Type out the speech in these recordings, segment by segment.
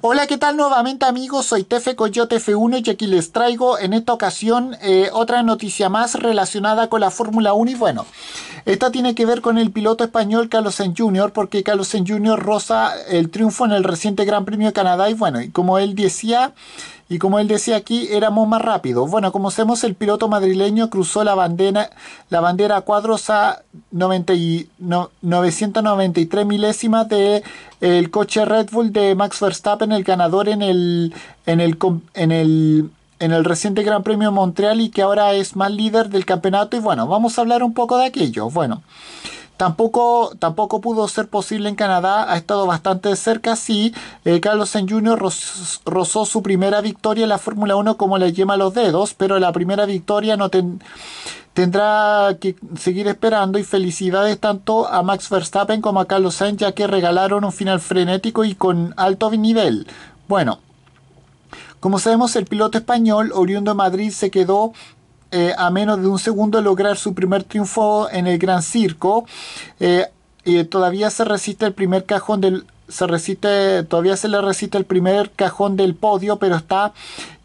Hola, ¿qué tal nuevamente amigos? Soy Tefe Coyote F1 y aquí les traigo en esta ocasión eh, otra noticia más relacionada con la Fórmula 1 y bueno, esta tiene que ver con el piloto español Carlos Sainz Jr. porque Carlos Sainz Jr. roza el triunfo en el reciente Gran Premio de Canadá y bueno, y como él decía, y como él decía aquí, éramos más rápidos. Bueno, como sabemos, el piloto madrileño cruzó la bandera, la bandera a cuadros a 993 milésimas del el coche Red Bull de Max Verstappen, el ganador en el, el, en el reciente Gran Premio de Montreal y que ahora es más líder del campeonato. Y bueno, vamos a hablar un poco de aquello. Bueno, Tampoco, tampoco pudo ser posible en Canadá, ha estado bastante cerca, sí. Eh, Carlos Sainz Jr. rozó su primera victoria en la Fórmula 1 como le yema a los dedos, pero la primera victoria no tendrá que seguir esperando y felicidades tanto a Max Verstappen como a Carlos Sainz ya que regalaron un final frenético y con alto nivel. Bueno, como sabemos, el piloto español oriundo de Madrid se quedó eh, a menos de un segundo lograr su primer triunfo en el Gran Circo. Eh, y todavía se resiste el primer cajón del se todavía se le resiste el primer cajón del podio, pero está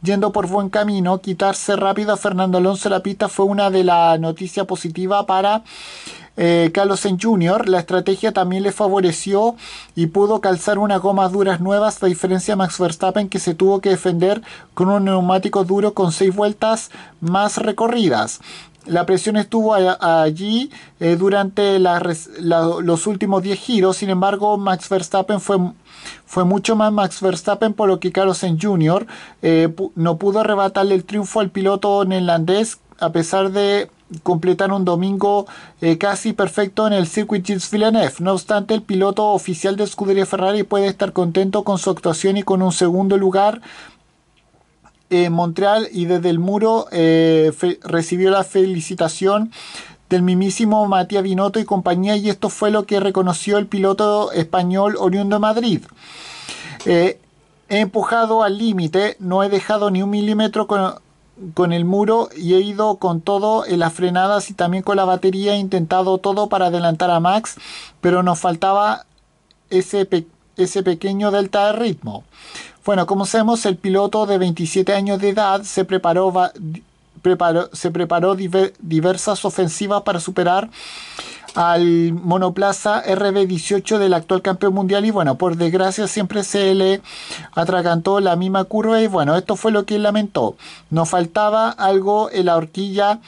yendo por buen camino. Quitarse rápido a Fernando Alonso la pista fue una de las noticias positivas para eh, Carlos en Jr., la estrategia también le favoreció y pudo calzar unas gomas duras nuevas, a diferencia de Max Verstappen que se tuvo que defender con un neumático duro con seis vueltas más recorridas. La presión estuvo allí eh, durante los últimos 10 giros, sin embargo Max Verstappen fue, mucho más Max Verstappen por lo que Carlos Jr. Eh, no pudo arrebatarle el triunfo al piloto neerlandés a pesar de completar un domingo eh, casi perfecto en el Circuit Gilles Villeneuve. No obstante, el piloto oficial de Scuderia Ferrari puede estar contento con su actuación y con un segundo lugar en Montreal y desde el muro eh, recibió la felicitación del mismísimo Matías Binotto y compañía y esto fue lo que reconoció el piloto español oriundo de Madrid. he eh, empujado al límite, no he dejado ni un milímetro con con el muro y he ido con todo en las frenadas y también con la batería he intentado todo para adelantar a Max pero nos faltaba ese, ese pequeño delta de ritmo bueno como sabemos el piloto de 27 años de edad se preparó, se preparó diversas ofensivas para superar al monoplaza RB18 del actual campeón mundial y bueno, por desgracia siempre se le atragantó la misma curva y bueno, esto fue lo que él lamentó. Nos faltaba algo en la horquilla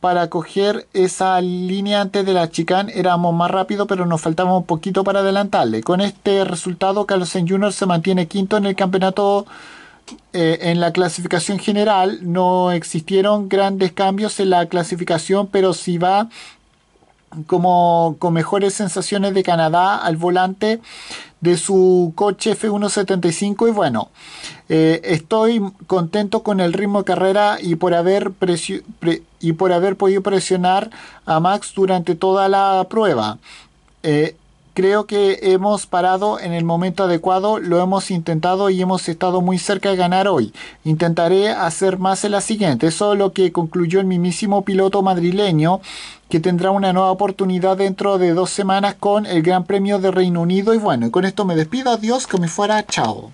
para coger esa línea antes de la chicane éramos más rápido pero nos faltaba un poquito para adelantarle. Con este resultado Carlos En se mantiene quinto en el campeonato eh, en la clasificación general no existieron grandes cambios en la clasificación, pero si va como con mejores sensaciones de Canadá al volante de su coche F175 y bueno, eh, estoy contento con el ritmo de carrera y por, haber y por haber podido presionar a Max durante toda la prueba. Eh, Creo que hemos parado en el momento adecuado, lo hemos intentado y hemos estado muy cerca de ganar hoy. Intentaré hacer más en la siguiente. Eso es lo que concluyó el mismísimo piloto madrileño que tendrá una nueva oportunidad dentro de dos semanas con el Gran Premio de Reino Unido. Y bueno, con esto me despido. Adiós, que me fuera. Chao.